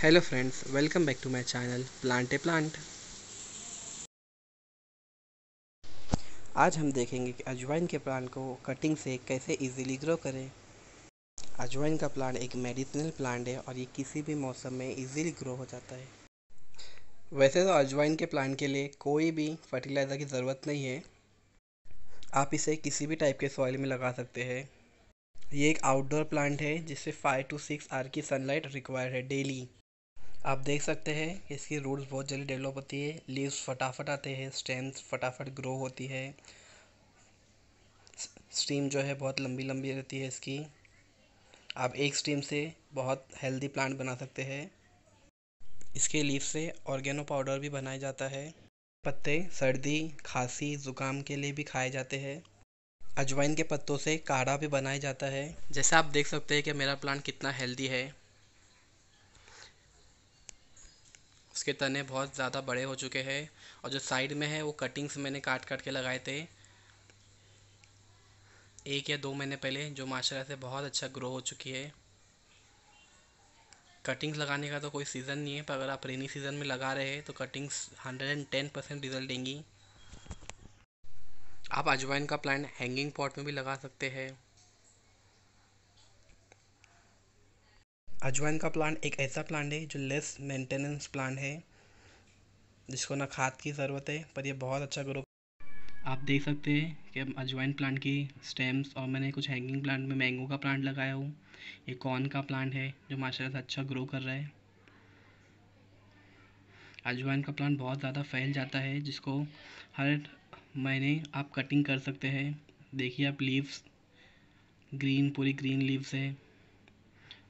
hello friends welcome back to my channel plant a plant आज हम देखेंगे कि अजवाइन के प्लांट को कटिंग से कैसे इजीली ग्रो करें अजवाइन का प्लांट एक मेडिसिनल प्लांट है और ये किसी भी मौसम में इजीली ग्रो हो जाता है वैसे तो अजवाइन के प्लांट के लिए कोई भी फर्टिलाइज़र की ज़रूरत नहीं है आप इसे किसी भी टाइप के सॉइल में लगा सकते हैं ये एक आउटडोर प्लांट है जिससे फाइव टू सिक्स आर की सनलाइट रिक्वायर्ड है डेली आप देख सकते हैं इसकी रूट्स बहुत जल्दी डेवलप होती है लीव्स फटाफट आते हैं स्टेम्स फटाफट ग्रो होती है स्टीम जो है बहुत लंबी लंबी रहती है इसकी आप एक स्टीम से बहुत हेल्दी प्लांट बना सकते हैं इसके लीव से ऑर्गेनो पाउडर भी बनाया जाता है पत्ते सर्दी खांसी ज़ुकाम के लिए भी खाए जाते हैं अजवाइन के पत्तों से काढ़ा भी बनाया जाता है जैसा आप देख सकते हैं कि मेरा प्लांट कितना हेल्दी है इसके तने बहुत ज़्यादा बड़े हो चुके हैं और जो साइड में है वो कटिंग्स मैंने काट काट के लगाए थे एक या दो महीने पहले जो माशाल्लाह से बहुत अच्छा ग्रो हो चुकी है कटिंग्स लगाने का तो कोई सीज़न नहीं है पर अगर आप रेनी सीज़न में लगा रहे हैं तो cuttings hundred and ten percent result देंगी आप अजवाइन का प्लांट हैंगिंग पॉट में भी लगा सकते हैं अजवाइन का प्लांट एक ऐसा प्लांट है जो लेस मेंटेनेंस प्लांट है जिसको ना खाद की ज़रूरत है पर यह बहुत अच्छा ग्रो आप देख सकते हैं कि अजवाइन प्लांट की स्टेम्स और मैंने कुछ हैंगिंग प्लांट में मैंगो का प्लांट लगाया हूँ ये कॉर्न का प्लांट है जो माशा से अच्छा ग्रो कर रहा है अजवाइन का प्लांट बहुत ज़्यादा फैल जाता है जिसको हर महीने आप कटिंग कर सकते हैं देखिए आप लीव्स ग्रीन पूरी ग्रीन लीव्स है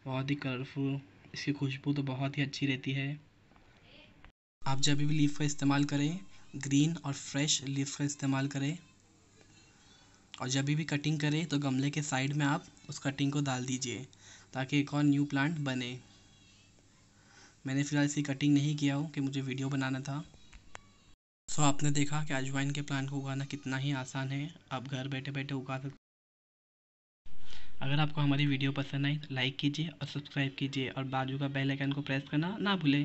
बहुत ही कलरफुल इसकी खुशबू तो बहुत ही अच्छी रहती है आप जब भी लीफ का इस्तेमाल करें ग्रीन और फ्रेश लीफ का इस्तेमाल करें और जब भी कटिंग करें तो गमले के साइड में आप उस कटिंग को डाल दीजिए ताकि एक और न्यू प्लांट बने मैंने फ़िलहाल इसकी कटिंग नहीं किया हूँ कि मुझे वीडियो बनाना था सो आपने देखा कि अजवाइन के प्लांट को उगाना कितना ही आसान है आप घर बैठे बैठे उगा सकते अगर आपको हमारी वीडियो पसंद आई तो लाइक कीजिए और सब्सक्राइब कीजिए और बाजू का बेल आइकन को प्रेस करना ना भूलें